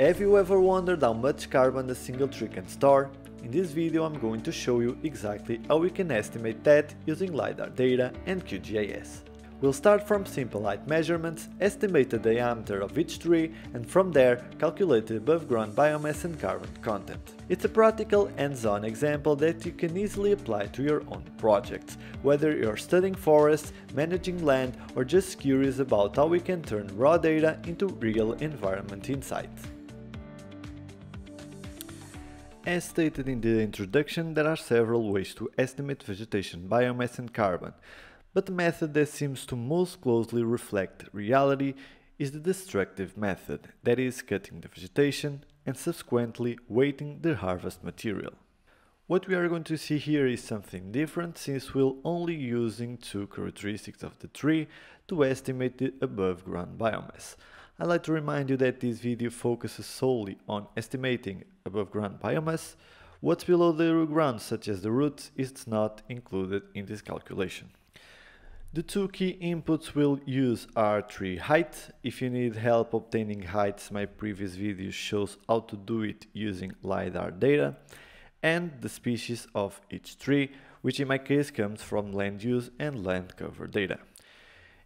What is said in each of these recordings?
Have you ever wondered how much carbon a single tree can store? In this video I'm going to show you exactly how we can estimate that using LiDAR data and QGIS. We'll start from simple height measurements, estimate the diameter of each tree and from there calculate the above ground biomass and carbon content. It's a practical hands-on example that you can easily apply to your own projects, whether you're studying forests, managing land or just curious about how we can turn raw data into real environment insights. As stated in the introduction, there are several ways to estimate vegetation, biomass and carbon, but the method that seems to most closely reflect reality is the destructive method, that is cutting the vegetation and subsequently weighting the harvest material. What we are going to see here is something different since we'll only using two characteristics of the tree to estimate the above ground biomass. I'd like to remind you that this video focuses solely on estimating above ground biomass. What's below the ground, such as the roots, is not included in this calculation. The two key inputs we'll use are tree height. If you need help obtaining heights, my previous video shows how to do it using LiDAR data, and the species of each tree, which in my case comes from land use and land cover data.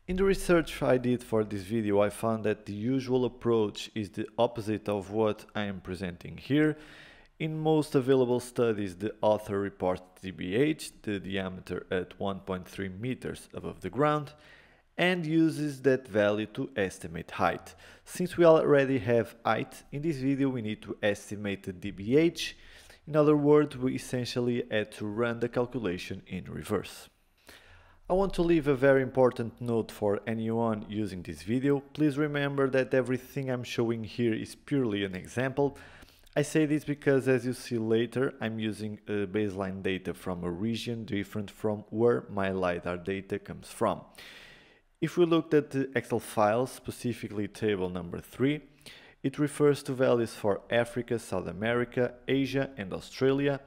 In the research I did for this video, I found that the usual approach is the opposite of what I am presenting here. In most available studies, the author reports DBH, the diameter at 1.3 meters above the ground, and uses that value to estimate height. Since we already have height, in this video we need to estimate the DBH. In other words, we essentially had to run the calculation in reverse. I want to leave a very important note for anyone using this video. Please remember that everything I'm showing here is purely an example. I say this because as you see later, I'm using uh, baseline data from a region different from where my LiDAR data comes from. If we looked at the Excel files, specifically table number 3, it refers to values for Africa, South America, Asia and Australia,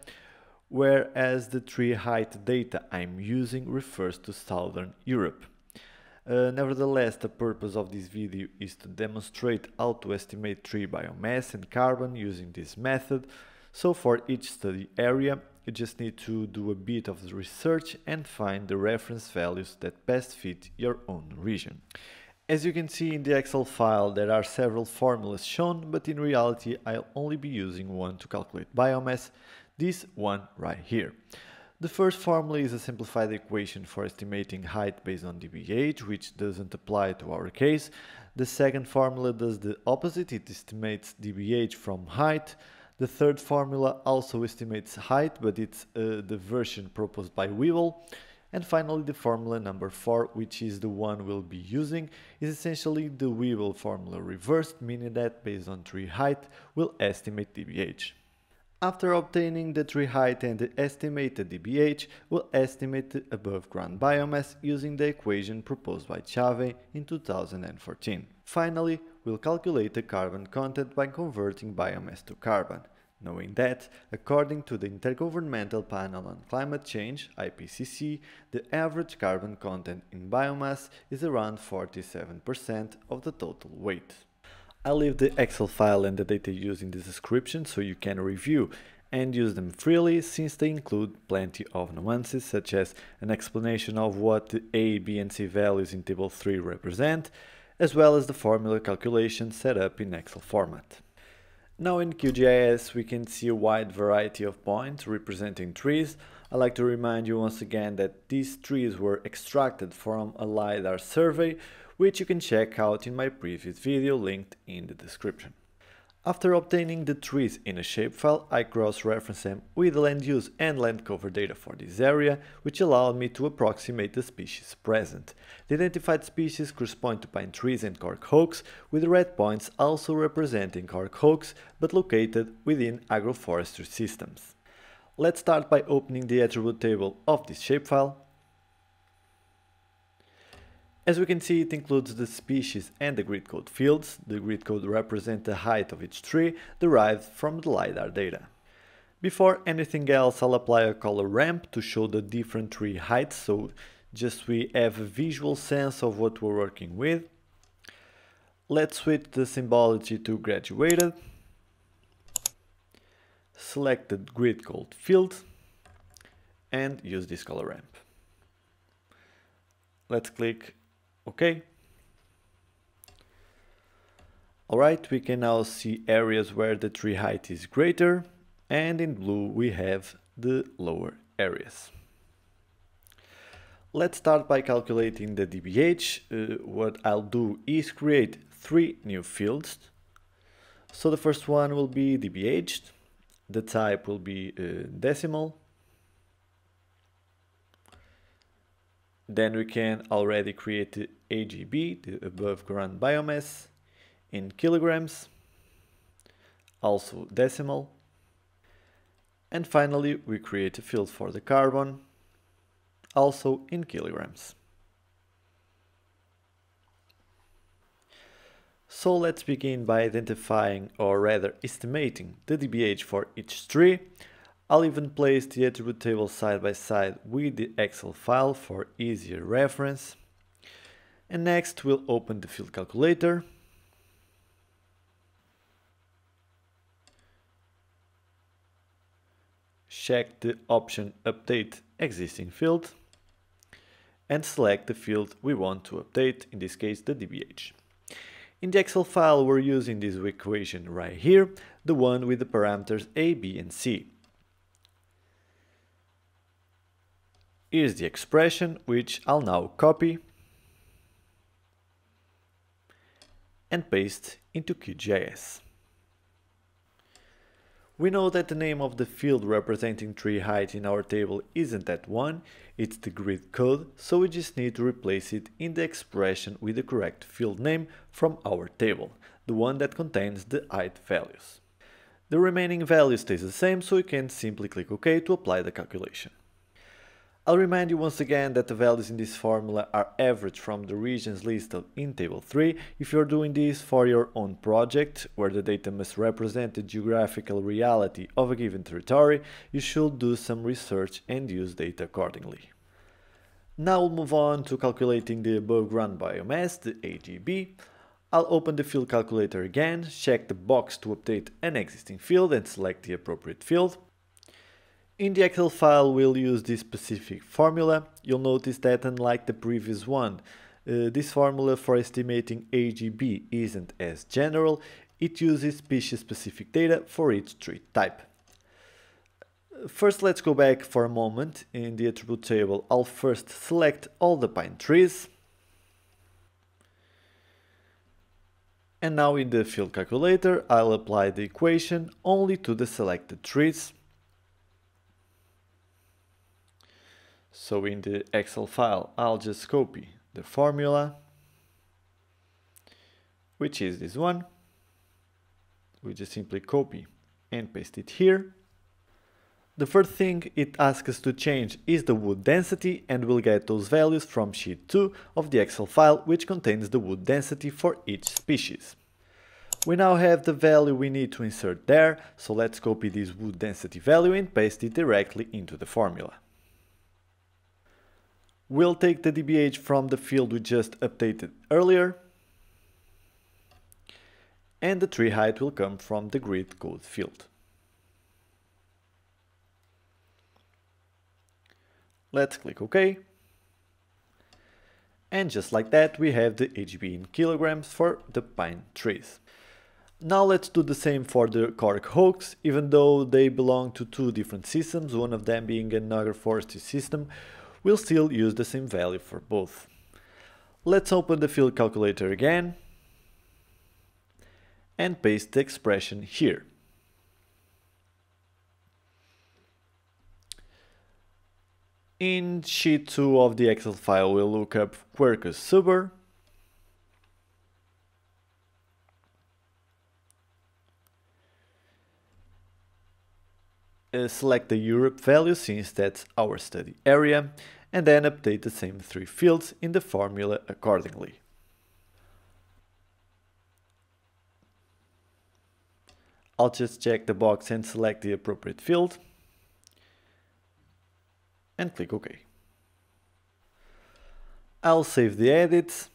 whereas the tree height data I'm using refers to Southern Europe. Uh, nevertheless, the purpose of this video is to demonstrate how to estimate tree biomass and carbon using this method, so for each study area you just need to do a bit of research and find the reference values that best fit your own region. As you can see in the Excel file there are several formulas shown, but in reality I'll only be using one to calculate biomass this one right here. The first formula is a simplified equation for estimating height based on dBH, which doesn't apply to our case. The second formula does the opposite, it estimates dBH from height. The third formula also estimates height, but it's uh, the version proposed by Weevil. And finally, the formula number 4, which is the one we'll be using, is essentially the Weevil formula reversed, meaning that based on tree height, we'll estimate dBH. After obtaining the tree height and the estimated DBH, we'll estimate the above ground biomass using the equation proposed by Chave in 2014. Finally, we'll calculate the carbon content by converting biomass to carbon. Knowing that, according to the Intergovernmental Panel on Climate Change IPCC, the average carbon content in biomass is around 47% of the total weight. I'll leave the Excel file and the data used in the description so you can review and use them freely since they include plenty of nuances such as an explanation of what the A, B and C values in table 3 represent, as well as the formula calculation set up in Excel format. Now in QGIS we can see a wide variety of points representing trees. I'd like to remind you once again that these trees were extracted from a LiDAR survey which you can check out in my previous video linked in the description. After obtaining the trees in a shapefile, I cross-reference them with the land use and land cover data for this area, which allowed me to approximate the species present. The identified species correspond to pine trees and cork oaks, with red points also representing cork oaks, but located within agroforestry systems. Let's start by opening the attribute table of this shapefile as we can see, it includes the species and the grid code fields. The grid code represents the height of each tree derived from the LiDAR data. Before anything else, I'll apply a color ramp to show the different tree heights, so just we have a visual sense of what we're working with. Let's switch the symbology to graduated. Select the grid code field and use this color ramp. Let's click okay all right we can now see areas where the tree height is greater and in blue we have the lower areas let's start by calculating the dbh uh, what i'll do is create three new fields so the first one will be dbh the type will be uh, decimal Then we can already create the AGB, the above ground biomass, in kilograms, also decimal. And finally, we create a field for the carbon, also in kilograms. So let's begin by identifying or rather estimating the dBH for each tree I'll even place the attribute table side by side with the Excel file for easier reference. And next we'll open the field calculator. Check the option update existing field and select the field we want to update, in this case the DBH. In the Excel file we're using this equation right here, the one with the parameters a, b and c. is the expression which I'll now copy and paste into QGIS. We know that the name of the field representing tree height in our table isn't that one, it's the grid code, so we just need to replace it in the expression with the correct field name from our table, the one that contains the height values. The remaining value stays the same, so we can simply click OK to apply the calculation. I'll remind you once again that the values in this formula are averaged from the regions listed in Table 3 if you're doing this for your own project, where the data must represent the geographical reality of a given territory, you should do some research and use data accordingly. Now we'll move on to calculating the above ground biomass, the AGB. I'll open the field calculator again, check the box to update an existing field and select the appropriate field. In the Excel file we'll use this specific formula. You'll notice that unlike the previous one, uh, this formula for estimating AGB isn't as general, it uses species-specific data for each tree type. First let's go back for a moment in the attribute table I'll first select all the pine trees and now in the field calculator I'll apply the equation only to the selected trees So in the Excel file, I'll just copy the formula, which is this one. We just simply copy and paste it here. The first thing it asks us to change is the wood density and we'll get those values from sheet 2 of the Excel file which contains the wood density for each species. We now have the value we need to insert there, so let's copy this wood density value and paste it directly into the formula. We'll take the DBH from the field we just updated earlier. And the tree height will come from the grid code field. Let's click OK. And just like that, we have the HB in kilograms for the pine trees. Now let's do the same for the cork hooks, even though they belong to two different systems, one of them being another agroforestry system, we'll still use the same value for both. Let's open the field calculator again and paste the expression here. In sheet 2 of the Excel file, we'll look up Quercus suber uh, select the Europe value since that's our study area and then update the same three fields in the formula accordingly. I'll just check the box and select the appropriate field and click OK. I'll save the edits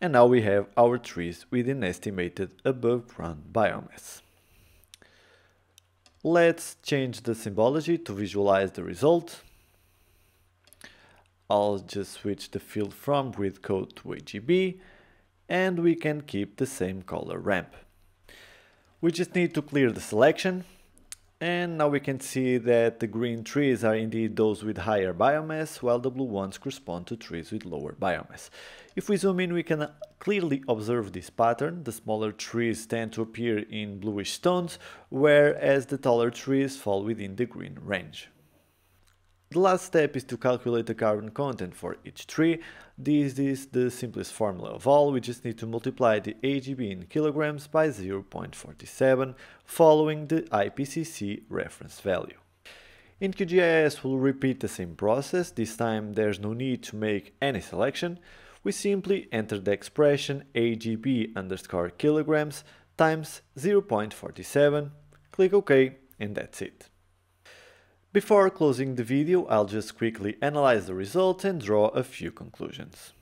and now we have our trees with an estimated above ground biomass. Let's change the symbology to visualize the result. I'll just switch the field from with code to AGB and we can keep the same color ramp. We just need to clear the selection and now we can see that the green trees are indeed those with higher biomass while the blue ones correspond to trees with lower biomass. If we zoom in, we can clearly observe this pattern. The smaller trees tend to appear in bluish tones, whereas the taller trees fall within the green range. The last step is to calculate the carbon content for each tree. This is the simplest formula of all, we just need to multiply the AGB in kilograms by 0.47, following the IPCC reference value. In QGIS we'll repeat the same process, this time there's no need to make any selection we simply enter the expression AGB underscore kilograms times 0.47, click OK and that's it. Before closing the video, I'll just quickly analyze the results and draw a few conclusions.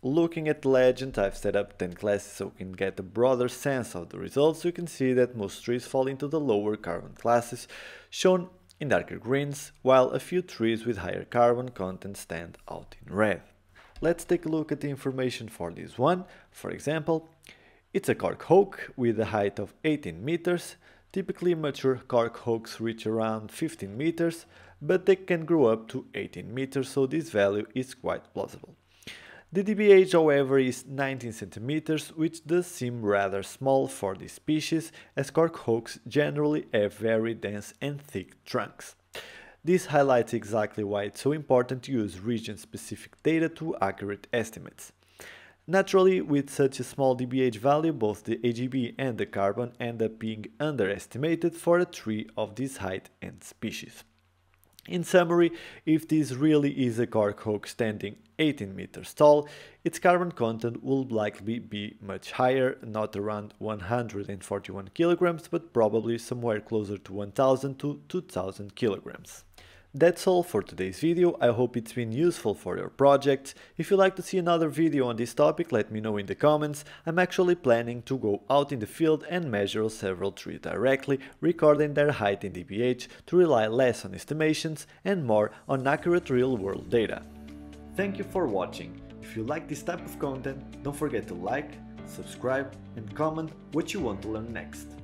Looking at the legend, I've set up 10 classes so we can get a broader sense of the results. You can see that most trees fall into the lower carbon classes, shown in darker greens, while a few trees with higher carbon content stand out in red. Let's take a look at the information for this one. For example, it's a cork hook with a height of 18 meters. Typically mature cork hooks reach around 15 meters, but they can grow up to 18 meters, so this value is quite plausible. The DBH, however, is 19 centimeters, which does seem rather small for this species, as cork hooks generally have very dense and thick trunks. This highlights exactly why it's so important to use region-specific data to accurate estimates. Naturally, with such a small dBH value, both the AGB and the carbon end up being underestimated for a tree of this height and species. In summary, if this really is a cork oak standing 18 meters tall, its carbon content will likely be much higher, not around 141 kilograms, but probably somewhere closer to 1000 to 2000 kilograms. That's all for today's video, I hope it's been useful for your projects. If you'd like to see another video on this topic, let me know in the comments. I'm actually planning to go out in the field and measure several trees directly, recording their height in DBH to rely less on estimations and more on accurate real-world data. Thank you for watching. If you like this type of content, don't forget to like, subscribe and comment what you want to learn next.